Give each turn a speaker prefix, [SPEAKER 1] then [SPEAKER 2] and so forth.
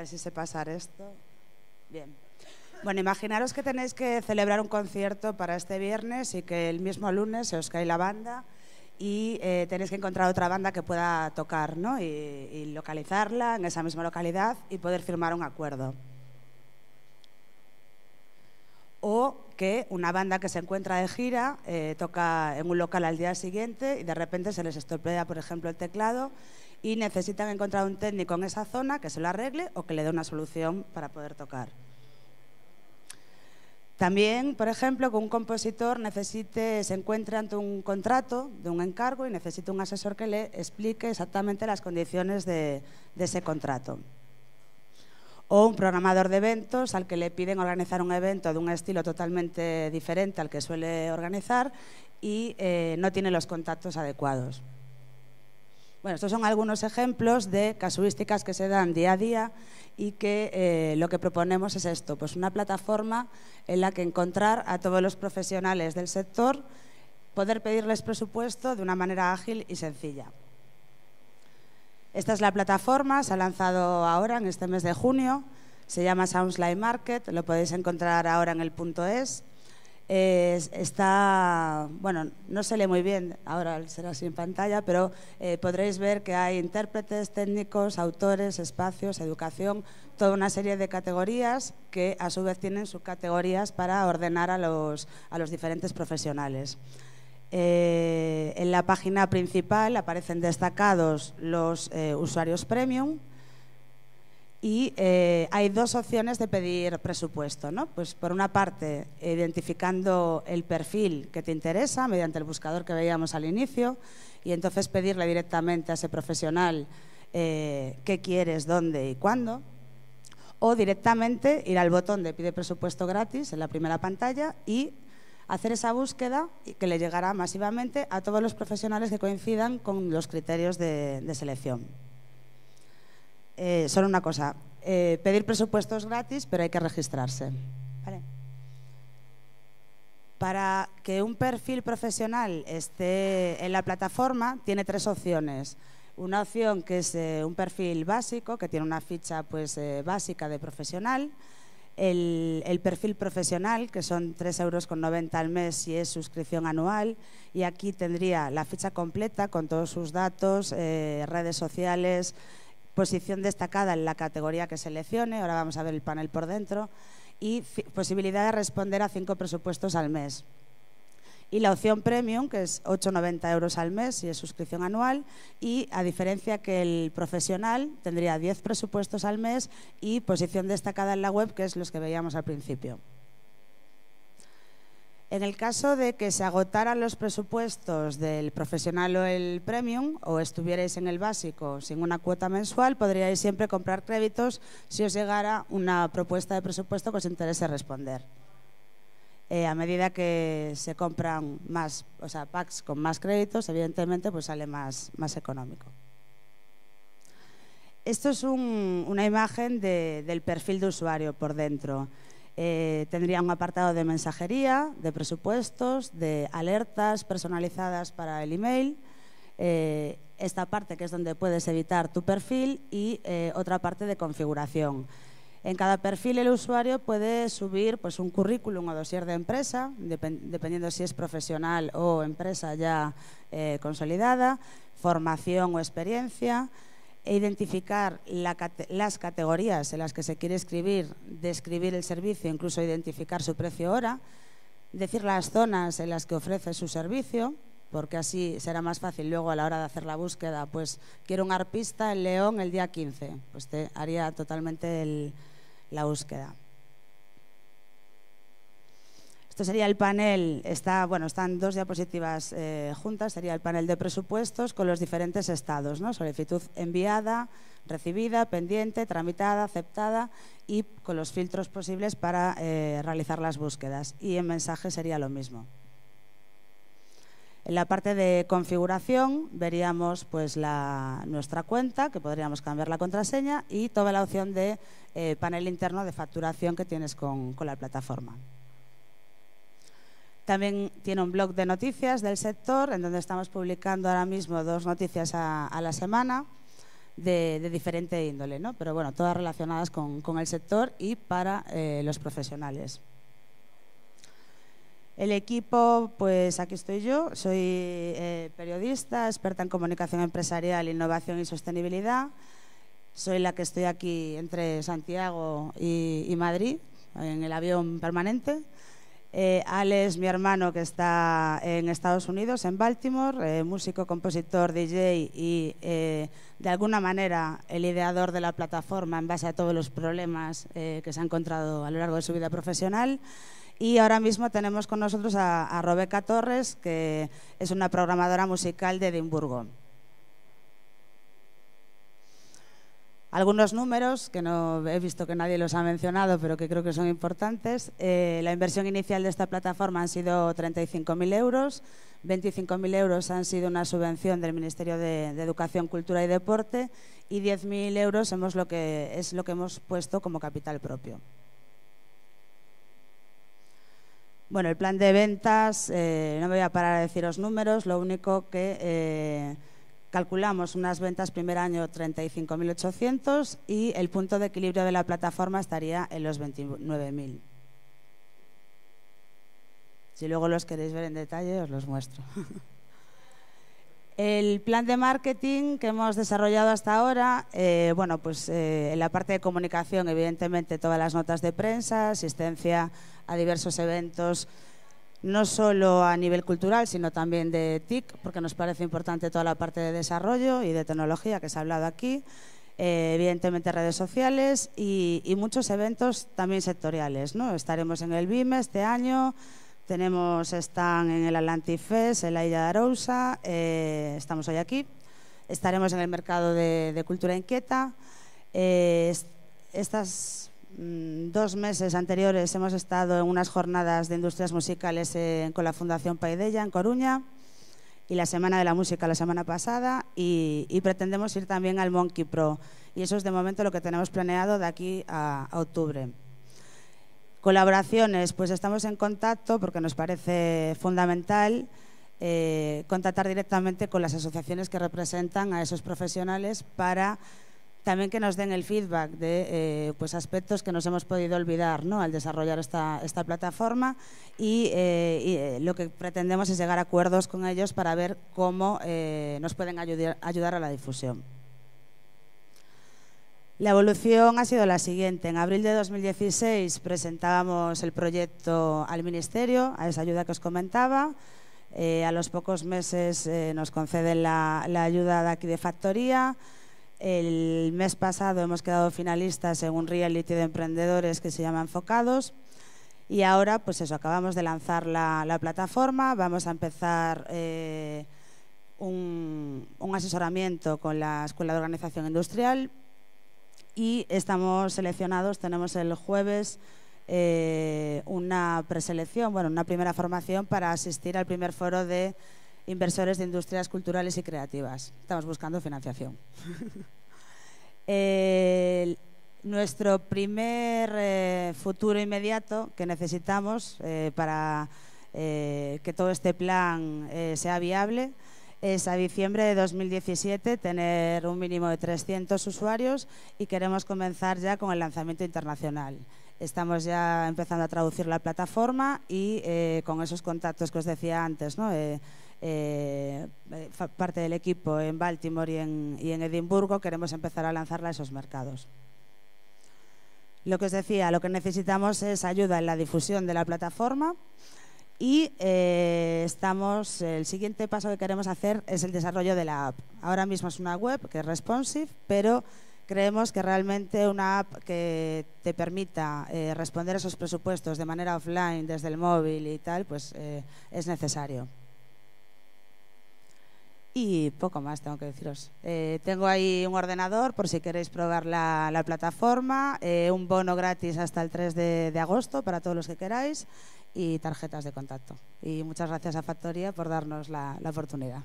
[SPEAKER 1] ver si se pasar esto. Bien. Bueno, imaginaros que tenéis que celebrar un concierto para este viernes y que el mismo lunes se os cae la banda y eh, tenéis que encontrar otra banda que pueda tocar, Y, localizarla en esa misma localidad y poder firmar un acuerdo. O que una banda que se encuentra de gira eh, toca en un local al día siguiente y de repente se les estropea, por ejemplo, el teclado y necesitan encontrar un técnico en esa zona que se lo arregle o que le dé una solución para poder tocar. También, por ejemplo, que un compositor se encuentre ante un contrato de un encargo y necesite un asesor que le explique exactamente las condiciones de, ese contrato. O un programador de eventos al que le piden organizar un evento de un estilo totalmente diferente al que suele organizar y eh, no tiene los contactos adecuados. Bueno, estos son algunos ejemplos de casuísticas que se dan día a día y que eh, lo que proponemos es esto, pues una plataforma en la que encontrar a todos los profesionales del sector, poder pedirles presupuesto de una manera ágil y sencilla. Esta es la plataforma, se ha lanzado ahora en este mes de junio, se llama Soundsline Market, lo podéis encontrar ahora en el punto es está, bueno, no se lee muy bien, ahora será sin pantalla, pero eh, podréis ver que hay intérpretes, técnicos, autores, espacios, educación, toda una serie de categorías que a su vez tienen subcategorías para ordenar a los, diferentes profesionales. Eh, en la página principal aparecen destacados los eh, usuarios premium, y eh, hay dos opciones de pedir presupuesto. ¿no? Pues por una parte, identificando el perfil que te interesa mediante el buscador que veíamos al inicio y entonces pedirle directamente a ese profesional eh, qué quieres, dónde y cuándo. O directamente ir al botón de pide presupuesto gratis en la primera pantalla y hacer esa búsqueda que le llegará masivamente a todos los profesionales que coincidan con los criterios de selección. Eh, solo una cosa. Eh, pedir presupuesto gratis, pero hay que registrarse. Para que un perfil profesional esté en la plataforma, tiene tres opciones. Una opción que es eh, un perfil básico, que tiene una ficha pues, básica de profesional. El, perfil profesional, que son 3,90 euros al mes si es suscripción anual, y aquí tendría la ficha completa con todos sus datos, redes sociales, posición destacada en la categoría que seleccione, ahora vamos a ver el panel por dentro, y posibilidad de responder a cinco presupuestos al mes. Y la opción premium, que es 8,90 euros al mes y es suscripción anual, y a diferencia que el profesional tendría 10 presupuestos al mes y posición destacada en la web, que es los que veíamos al principio. En el caso de que se agotaran los presupuestos del profesional o el premium o estuvierais en el básico sin una cuota mensual, podríais siempre comprar créditos si os llegara una propuesta de presupuesto que os interese responder. Eh, a medida que se compran más, o sea, packs con más créditos, evidentemente pues sale más, más económico. Esto es una imagen del perfil de usuario por dentro. Eh, tendría un apartado de mensajería, de presupuestos, de alertas personalizadas para el email, eh, esta parte que es donde puedes editar tu perfil y eh, otra parte de configuración. En cada perfil el usuario puede subir pues, un currículum o dossier de empresa, dependiendo si es profesional o empresa ya consolidada, formación o experiencia, e identificar las categorías en las que se quiere escribir, describir el servicio, incluso identificar su precio hora, decir las zonas en las que ofrece su servicio, porque así será más fácil luego a la hora de hacer la búsqueda, pues quiero un arpista en León el día 15, pues te haría totalmente la búsqueda. Esto sería el panel, está, bueno, están dos diapositivas eh, juntas, sería el panel de presupuestos con los diferentes estados, ¿no? solicitud enviada, recibida, pendiente, tramitada, aceptada y con los filtros posibles para eh, realizar las búsquedas. Y en mensaje sería lo mismo. En la parte de configuración veríamos pues, nuestra cuenta, que podríamos cambiar la contraseña, y toda la opción de eh, panel interno de facturación que tienes con la plataforma. También tiene un blog de noticias del sector, en donde estamos publicando ahora mismo dos noticias a, la semana de, diferente índole, ¿no? pero bueno, todas relacionadas con, el sector y para eh, los profesionales. El equipo, pues aquí estoy yo, soy eh, periodista, experta en comunicación empresarial, innovación y sostenibilidad. Soy la que estoy aquí entre Santiago y Madrid, en el avión permanente. Eh, Alex, mi hermano, que está en Estados Unidos, en Baltimore, eh, músico, compositor, DJ y eh, de alguna manera el ideador de la plataforma en base a todos los problemas que se ha encontrado a lo largo de su vida profesional. Y ahora mismo tenemos con nosotros a, a Torres, que es una programadora musical de Edimburgo. Algunos números que no he visto que nadie los ha mencionado, pero que creo que son importantes. Eh, la inversión inicial de esta plataforma han sido 35.000 euros, 25.000 euros han sido una subvención del Ministerio de, Educación, Cultura y Deporte y 10.000 euros hemos lo que, es lo que hemos puesto como capital propio. Bueno, el plan de ventas, eh, no me voy a parar a deciros números, lo único que... Eh, Calculamos unas ventas primer año 35.800 y el punto de equilibrio de la plataforma estaría en los 29.000. Si luego los queréis ver en detalle, os los muestro. El plan de marketing que hemos desarrollado hasta ahora, eh, bueno, pues eh, en la parte de comunicación, evidentemente, todas las notas de prensa, asistencia a diversos eventos, no solo a nivel cultural, sino también de TIC, porque nos parece importante toda la parte de desarrollo y de tecnología que se ha hablado aquí, eh, evidentemente redes sociales y, muchos eventos también sectoriales. ¿no? Estaremos en el BIME este año, tenemos están en el Atlantic en la Isla de Arousa, eh, estamos hoy aquí, estaremos en el mercado de, cultura inquieta. Eh, estas Mm, dos meses anteriores hemos estado en unas jornadas de industrias musicales con la Fundación Paidella en Coruña y la Semana de la Música la semana pasada y, pretendemos ir también al Monkey Pro y eso es de momento lo que tenemos planeado de aquí a, octubre. Colaboraciones, pues estamos en contacto porque nos parece fundamental eh, contactar directamente con las asociaciones que representan a esos profesionales para también que nos den el feedback de eh, pues, aspectos que nos hemos podido olvidar al desarrollar esta, plataforma y, eh, eh, lo que pretendemos es llegar a acuerdos con ellos para ver cómo nos pueden ayudar, a la difusión. La evolución ha sido la siguiente. En abril de 2016 presentábamos el proyecto al Ministerio, a esa ayuda que os comentaba. a los pocos meses nos conceden la, la, ayuda de aquí de factoría. El mes pasado hemos quedado finalistas en un reality de emprendedores que se llama Enfocados. Y ahora, pues eso, acabamos de lanzar la, plataforma, vamos a empezar eh, un, asesoramiento con la Escuela de Organización Industrial y estamos seleccionados, tenemos el jueves eh, una preselección, bueno, una primera formación para asistir al primer foro de inversores de industrias culturales y creativas. Estamos buscando financiación. nuestro primer eh, futuro inmediato que necesitamos eh, para eh, que todo este plan sea viable es a diciembre de 2017 tener un mínimo de 300 usuarios y queremos comenzar ya con el lanzamiento internacional. Estamos ya empezando a traducir la plataforma y con esos contactos que os decía antes, ¿no? Eh, eh, parte del equipo en Baltimore y en, Edimburgo, queremos empezar a lanzarla a esos mercados. Lo que os decía, lo que necesitamos es ayuda en la difusión de la plataforma y eh, estamos, el siguiente paso que queremos hacer es el desarrollo de la app. Ahora mismo es una web que es responsive, pero creemos que realmente una app que te permita responder a esos presupuestos de manera offline desde el móvil y tal, pues es necesario. Y poco más tengo que deciros. Eh, tengo ahí un ordenador por si queréis probar la, plataforma, eh, un bono gratis hasta el 3 de, agosto para todos los que queráis y tarjetas de contacto. Y muchas gracias a Factoría por darnos la oportunidad.